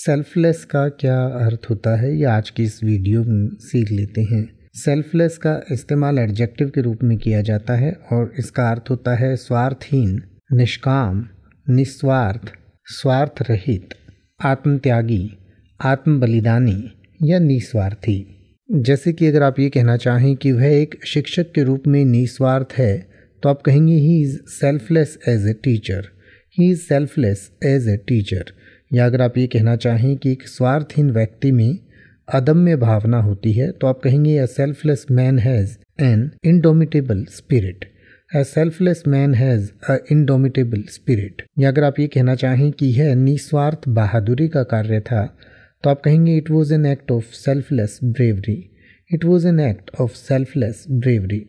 selfless का क्या अर्थ होता है ये आज की इस वीडियो में सीख लेते हैं सेल्फलेस का इस्तेमाल एडजेक्टिव के रूप में किया जाता है और इसका अर्थ होता है स्वार्थहीन निष्काम निस्वार्थ स्वार्थ रहित आत्मत्यागी आत्म बलिदानी या निस्वार्थी जैसे कि अगर आप ये कहना चाहें कि वह एक शिक्षक के रूप में निस्वार्थ है तो आप कहेंगे he is selfless as a teacher he is selfless as a teacher या अगर आप ये कहना चाहें कि एक स्वार्थहीन व्यक्ति में अदम्य भावना होती है तो आप कहेंगे a selfless man has an indomitable spirit a selfless man has a indomitable spirit या अगर आप ये कहना चाहें कि यह निस्वार्थ बहादुरी का कार्य था तो आप कहेंगे it was an act of selfless bravery it was an act of selfless bravery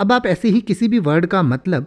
अब आप ऐसे ही किसी भी वर्ड का मतलब